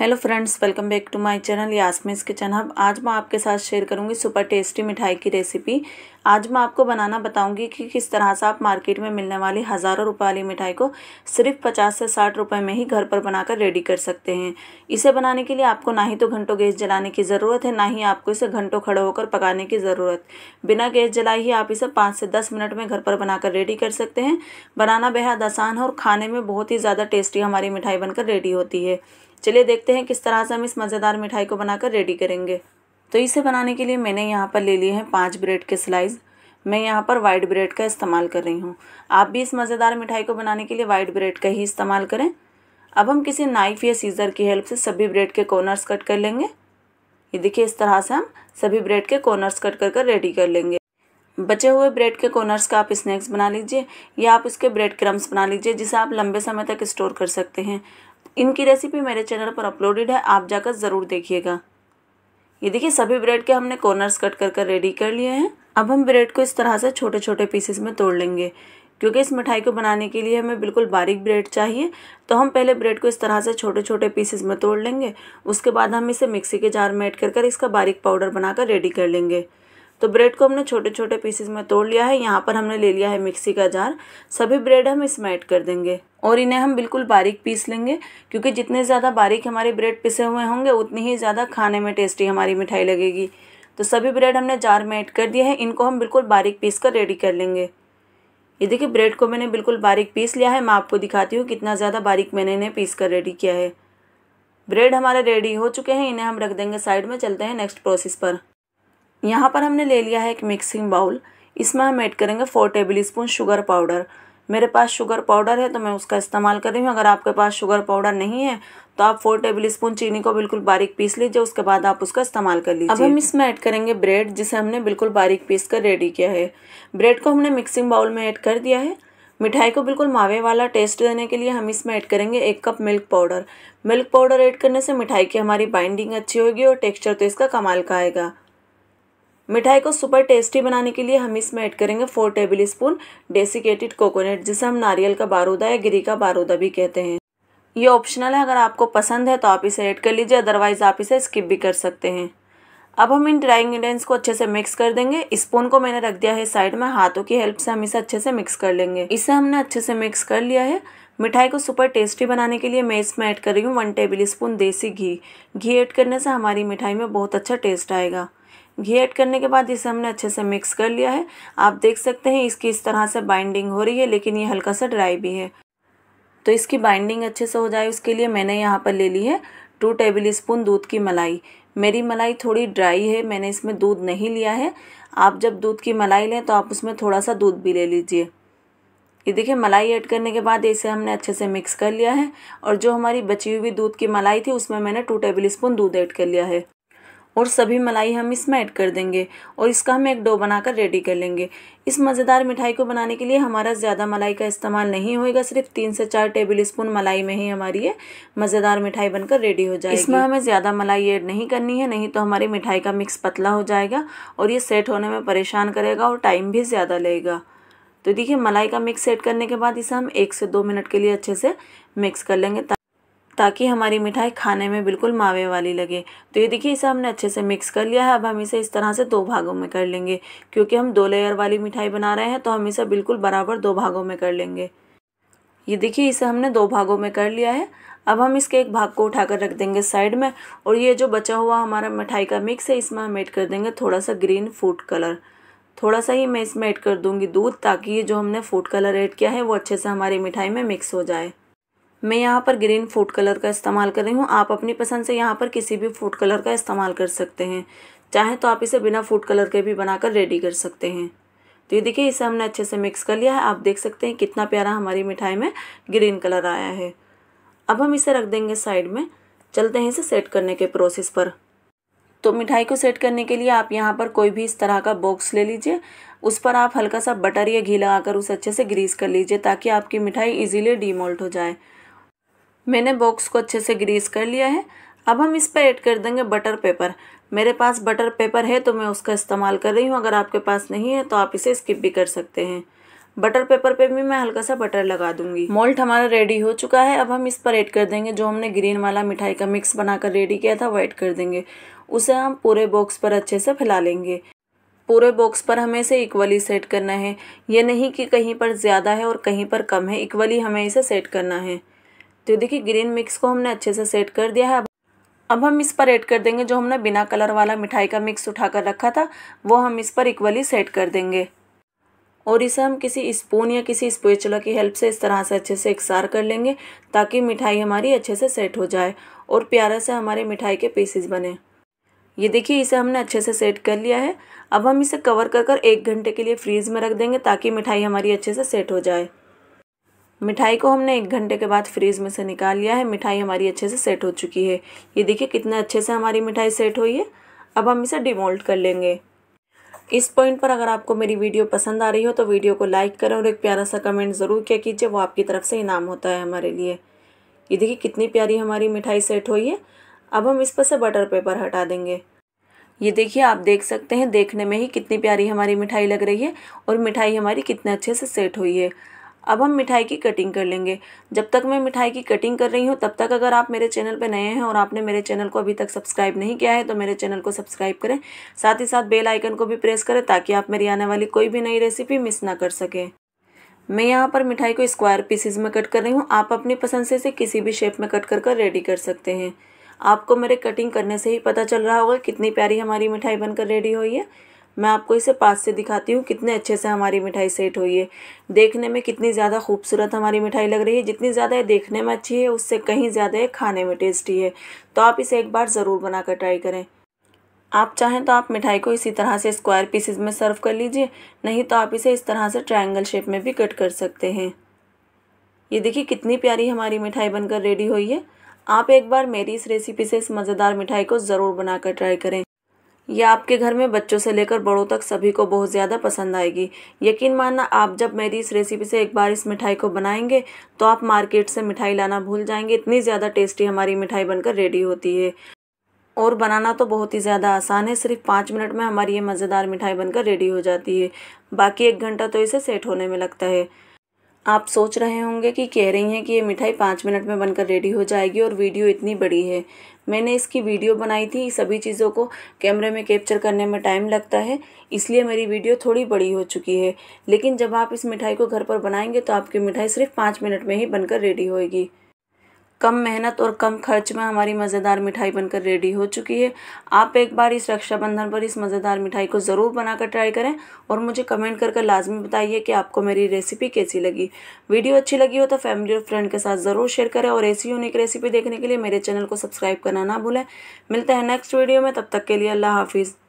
hello friends welcome back to my channel Yasmin's kitchen hub आज मैं आपके साथ शेयर करूंगी सुपर टेस्टी मिठाई की रेसिपी आज मैं आपको बनाना बताऊंगी कि किस तरह से आप मार्केट में मिलने वाली हज़ारों रुपए वाली मिठाई को सिर्फ पचास से साठ रुपए में ही घर पर बनाकर रेडी कर सकते हैं इसे बनाने के लिए आपको ना ही तो घंटों गैस जलाने की ज़रूरत है ना ही आपको इसे घंटों खड़े होकर पकाने की ज़रूरत बिना गैस जलाए ही आप इसे पाँच से दस मिनट में घर पर बनाकर रेडी कर सकते हैं बनाना बेहद आसान है और खाने में बहुत ही ज़्यादा टेस्टी हमारी मिठाई बनकर रेडी होती है चलिए देखते हैं किस तरह से हम इस मज़ेदार मिठाई को बनाकर रेडी करेंगे तो इसे बनाने के लिए मैंने यहाँ पर ले लिए हैं पाँच ब्रेड के स्लाइस मैं यहाँ पर वाइट ब्रेड का इस्तेमाल कर रही हूँ आप भी इस मज़ेदार मिठाई को बनाने के लिए वाइट ब्रेड का ही इस्तेमाल करें अब हम किसी नाइफ़ या सीज़र की हेल्प से सभी ब्रेड के कॉर्नर्स कट कर लेंगे ये देखिए इस तरह से हम सभी ब्रेड के कॉर्नर्स कट कर कर रेडी कर लेंगे बचे हुए ब्रेड के कॉर्नर्स का आप स्नैक्स बना लीजिए या आप इसके ब्रेड क्रम्स बना लीजिए जिसे आप लंबे समय तक स्टोर कर सकते हैं इनकी रेसिपी मेरे चैनल पर अपलोडेड है आप जाकर ज़रूर देखिएगा ये देखिए सभी ब्रेड के हमने कॉर्नर्स कट कर कर रेडी कर लिए हैं अब हम ब्रेड को इस तरह से छोटे छोटे पीसेस में तोड़ लेंगे क्योंकि इस मिठाई को बनाने के लिए हमें बिल्कुल बारीक ब्रेड चाहिए तो हम पहले ब्रेड को इस तरह से छोटे छोटे पीसेस में तोड़ लेंगे उसके बाद हम इसे मिक्सी के जार में ऐड कर कर इसका बारीक पाउडर बनाकर रेडी कर लेंगे तो ब्रेड को हमने छोटे छोटे पीसेस में तोड़ लिया है यहाँ पर हमने ले लिया है मिक्सी का जार सभी ब्रेड हम इसमें ऐड कर देंगे और इन्हें हम बिल्कुल बारीक पीस लेंगे क्योंकि जितने ज़्यादा बारीक हमारे ब्रेड पिसे हुए होंगे उतनी ही ज़्यादा खाने में टेस्टी हमारी मिठाई लगेगी तो सभी ब्रेड हमने जार में ऐड कर दिए हैं इनको हम बिल्कुल बारीक पीस कर रेडी कर लेंगे ये देखिए ब्रेड को मैंने बिल्कुल बारीक पीस लिया है मैं आपको दिखाती हूँ कितना ज़्यादा बारीक मैंने इन्हें पीस कर रेडी किया है ब्रेड हमारे रेडी हो चुके हैं इन्हें हम रख देंगे साइड में चलते हैं नेक्स्ट प्रोसेस पर यहाँ पर हमने ले लिया है एक मिक्सिंग बाउल इसमें हम ऐड करेंगे four tablespoon sugar powder मेरे पास शुगर पाउडर है तो मैं उसका इस्तेमाल कर रही हूँ अगर आपके पास शुगर पाउडर नहीं है तो आप फोर टेबल स्पून चीनी को बिल्कुल बारीक पीस लीजिए उसके बाद आप उसका इस्तेमाल कर लीजिए अब हम इसमें ऐड करेंगे ब्रेड जिसे हमने बिल्कुल बारीक पीस कर रेडी किया है ब्रेड को हमने मिक्सिंग बाउल में ऐड कर दिया है मिठाई को बिल्कुल मावे वाला टेस्ट देने के लिए हम इसमें ऐड करेंगे एक cup milk powder milk powder add करने से मिठाई की हमारी बाइंडिंग अच्छी होगी और टेक्स्चर तो इसका कमाल का आएगा मिठाई को सुपर टेस्टी बनाने के लिए हम इसमें ऐड करेंगे four tablespoon desiccated coconut जिसे हम नारियल का बारूदा या गिरी का बारूदा भी कहते हैं ये ऑप्शनल है अगर आपको पसंद है तो आप इसे ऐड कर लीजिए अदरवाइज़ आप इसे स्किप भी कर सकते हैं अब हम इन ड्राई इंग्रीडियंट्स को अच्छे से मिक्स कर देंगे स्पून को मैंने रख दिया है साइड में हाथों की हेल्प से हम इसे अच्छे से मिक्स कर लेंगे इसे हमने अच्छे से मिक्स कर लिया है मिठाई को सुपर टेस्टी बनाने के लिए मैं इसमें ऐड कर रही हूँ वन टेबल स्पून देसी घी घी ऐड करने से हमारी मिठाई में बहुत अच्छा टेस्ट आएगा घी ऐड करने के बाद इसे हमने अच्छे से मिक्स कर लिया है आप देख सकते हैं इसकी इस तरह से बाइंडिंग हो रही है लेकिन ये हल्का सा ड्राई भी है तो इसकी बाइंडिंग अच्छे से हो जाए उसके लिए मैंने यहाँ पर ले ली है टू टेबल स्पून दूध की मलाई मेरी मलाई थोड़ी ड्राई है मैंने इसमें दूध नहीं लिया है आप जब दूध की मलाई लें तो आप उसमें थोड़ा सा दूध भी ले लीजिए ये देखिए मलाई ऐड करने के बाद इसे हमने अच्छे से मिक्स कर लिया है और जो हमारी बची हुई दूध की मलाई थी उसमें मैंने टू टेबल स्पून दूध ऐड कर लिया है और सभी मलाई हम इसमें ऐड कर देंगे और इसका हम एक डो बनाकर रेडी कर लेंगे इस मज़ेदार मिठाई को बनाने के लिए हमारा ज़्यादा मलाई का इस्तेमाल नहीं होएगा सिर्फ तीन से चार टेबल स्पून मलाई में ही हमारी ये मज़ेदार मिठाई बनकर रेडी हो जाएगी इसमें हमें ज़्यादा मलाई ऐड नहीं करनी है नहीं तो हमारी मिठाई का मिक्स पतला हो जाएगा और ये सेट होने में परेशान करेगा और टाइम भी ज़्यादा लेगा तो देखिए मलाई का मिक्स सेट करने के बाद इसे हम एक से दो मिनट के लिए अच्छे से मिक्स कर लेंगे ताकि हमारी मिठाई खाने में बिल्कुल मावे वाली लगे तो ये देखिए इसे हमने अच्छे से मिक्स कर लिया है अब हम इसे इस तरह से दो भागों में कर लेंगे क्योंकि हम दो लेयर वाली मिठाई बना रहे हैं तो हम इसे बिल्कुल बराबर दो भागों में कर लेंगे ये देखिए इसे हमने दो भागों में कर लिया है अब हम इसके एक भाग को उठाकर रख देंगे साइड में और ये जो बचा हुआ हमारा मिठाई का मिक्स है इसमें हम ऐड कर देंगे थोड़ा सा ग्रीन फूड कलर थोड़ा सा ही मैं इसमें ऐड कर दूंगी दूध ताकि ये जो हमने फूड कलर ऐड किया है वो अच्छे से हमारी मिठाई में मिक्स हो जाए मैं यहाँ पर ग्रीन फूड कलर का इस्तेमाल कर रही हूँ आप अपनी पसंद से यहाँ पर किसी भी फूड कलर का इस्तेमाल कर सकते हैं चाहे तो आप इसे बिना फूड कलर के भी बनाकर रेडी कर सकते हैं तो ये देखिए इसे हमने अच्छे से मिक्स कर लिया है आप देख सकते हैं कितना प्यारा हमारी मिठाई में ग्रीन कलर आया है अब हम इसे रख देंगे साइड में चलते हैं इसे सेट करने के प्रोसेस पर तो मिठाई को सेट करने के लिए आप यहाँ पर कोई भी इस तरह का बॉक्स ले लीजिए उस पर आप हल्का सा बटर या घी लगाकर उसे अच्छे से ग्रीस कर लीजिए ताकि आपकी मिठाई ईजिली डीमोल्ट हो जाए मैंने बॉक्स को अच्छे से ग्रीस कर लिया है अब हम इस पर ऐड कर देंगे बटर पेपर मेरे पास बटर पेपर है तो मैं उसका इस्तेमाल कर रही हूँ अगर आपके पास नहीं है तो आप इसे स्किप भी कर सकते हैं बटर पेपर पे भी मैं हल्का सा बटर लगा दूंगी मोल्ट हमारा रेडी हो चुका है अब हम इस पर ऐड कर देंगे जो हमने ग्रीन वाला मिठाई का मिक्स बनाकर रेडी किया था वो ऐड कर देंगे उसे हम पूरे बॉक्स पर अच्छे से फैला लेंगे पूरे बॉक्स पर हमें इसे इक्वली सेट करना है ये नहीं कि कहीं पर ज़्यादा है और कहीं पर कम है इक्वली हमें इसे सेट करना है तो देखिए ग्रीन मिक्स को हमने अच्छे से सेट कर दिया है अब हम इस पर ऐड कर देंगे जो हमने बिना कलर वाला मिठाई का मिक्स उठा कर रखा था वो हम इस पर इक्वली सेट कर देंगे और इसे हम किसी स्पून या किसी स्पेचुला की हेल्प से इस तरह से अच्छे से एकसार कर लेंगे ताकि मिठाई हमारी अच्छे से सेट हो जाए और प्यारा से हमारे मिठाई के पीसेस बने ये देखिए इसे हमने अच्छे से सेट कर लिया है अब हम इसे कवर कर कर एक घंटे के लिए फ्रीज में रख देंगे ताकि मिठाई हमारी अच्छे से सेट हो जाए मिठाई को हमने एक घंटे के बाद फ्रीज़ में से निकाल लिया है मिठाई हमारी अच्छे से सेट हो चुकी है ये देखिए कितने अच्छे से हमारी मिठाई सेट हुई है अब हम इसे डिमोल्ट कर लेंगे इस पॉइंट पर अगर आपको मेरी वीडियो पसंद आ रही हो तो वीडियो को लाइक करें और एक प्यारा सा कमेंट ज़रूर किया कीजिए वो आपकी तरफ से इनाम होता है हमारे लिए ये देखिए कितनी प्यारी हमारी मिठाई सेट हुई है अब हम इस पर से बटर पेपर हटा देंगे ये देखिए आप देख सकते हैं देखने में ही कितनी प्यारी हमारी मिठाई लग रही है और मिठाई हमारी कितने अच्छे से सेट हुई है अब हम मिठाई की कटिंग कर लेंगे जब तक मैं मिठाई की कटिंग कर रही हूँ तब तक अगर आप मेरे चैनल पर नए हैं और आपने मेरे चैनल को अभी तक सब्सक्राइब नहीं किया है तो मेरे चैनल को सब्सक्राइब करें साथ ही साथ बेल आइकन को भी प्रेस करें ताकि आप मेरी आने वाली कोई भी नई रेसिपी मिस ना कर सकें मैं यहाँ पर मिठाई को स्क्वायर पीसेज में कट कर रही हूँ आप अपनी पसंद से इसे किसी भी शेप में कट कर कर रेडी कर सकते हैं आपको मेरे कटिंग करने से ही पता चल रहा होगा कितनी प्यारी हमारी मिठाई बनकर रेडी हुई है मैं आपको इसे पास से दिखाती हूँ कितने अच्छे से हमारी मिठाई सेट हुई है देखने में कितनी ज़्यादा खूबसूरत हमारी मिठाई लग रही है जितनी ज़्यादा ये देखने में अच्छी है उससे कहीं ज़्यादा ये खाने में टेस्टी है तो आप इसे एक बार ज़रूर बनाकर ट्राई करें आप चाहें तो आप मिठाई को इसी तरह से स्क्वायर पीसेज में सर्व कर लीजिए नहीं तो आप इसे इस तरह से ट्राइंगल शेप में भी कट कर सकते हैं ये देखिए कितनी प्यारी हमारी मिठाई बनकर रेडी हुई है आप एक बार मेरी इस रेसिपी से इस मज़ेदार मिठाई को ज़रूर बनाकर ट्राई करें यह आपके घर में बच्चों से लेकर बड़ों तक सभी को बहुत ज़्यादा पसंद आएगी यकीन मानना आप जब मेरी इस रेसिपी से एक बार इस मिठाई को बनाएंगे तो आप मार्केट से मिठाई लाना भूल जाएंगे इतनी ज़्यादा टेस्टी हमारी मिठाई बनकर रेडी होती है और बनाना तो बहुत ही ज़्यादा आसान है सिर्फ पाँच मिनट में हमारी ये मज़ेदार मिठाई बनकर रेडी हो जाती है बाकी एक घंटा तो इसे सेट होने में लगता है आप सोच रहे होंगे कि कह रही हैं कि ये मिठाई पाँच मिनट में बनकर रेडी हो जाएगी और वीडियो इतनी बड़ी है मैंने इसकी वीडियो बनाई थी सभी चीज़ों को कैमरे में कैप्चर करने में टाइम लगता है इसलिए मेरी वीडियो थोड़ी बड़ी हो चुकी है लेकिन जब आप इस मिठाई को घर पर बनाएंगे तो आपकी मिठाई सिर्फ पाँच मिनट में ही बनकर रेडी होएगी कम मेहनत और कम खर्च में हमारी मज़ेदार मिठाई बनकर रेडी हो चुकी है आप एक बार इस रक्षाबंधन पर इस मज़ेदार मिठाई को ज़रूर बनाकर ट्राई करें और मुझे कमेंट कर कर लाजमी बताइए कि आपको मेरी रेसिपी कैसी लगी वीडियो अच्छी लगी हो तो फैमिली और फ्रेंड के साथ ज़रूर शेयर करें और ऐसी यूनिक रेसिपी देखने के लिए मेरे चैनल को सब्सक्राइब करना ना भूलें मिलते हैं नेक्स्ट वीडियो में तब तक के लिए अल्लाह हाफिज़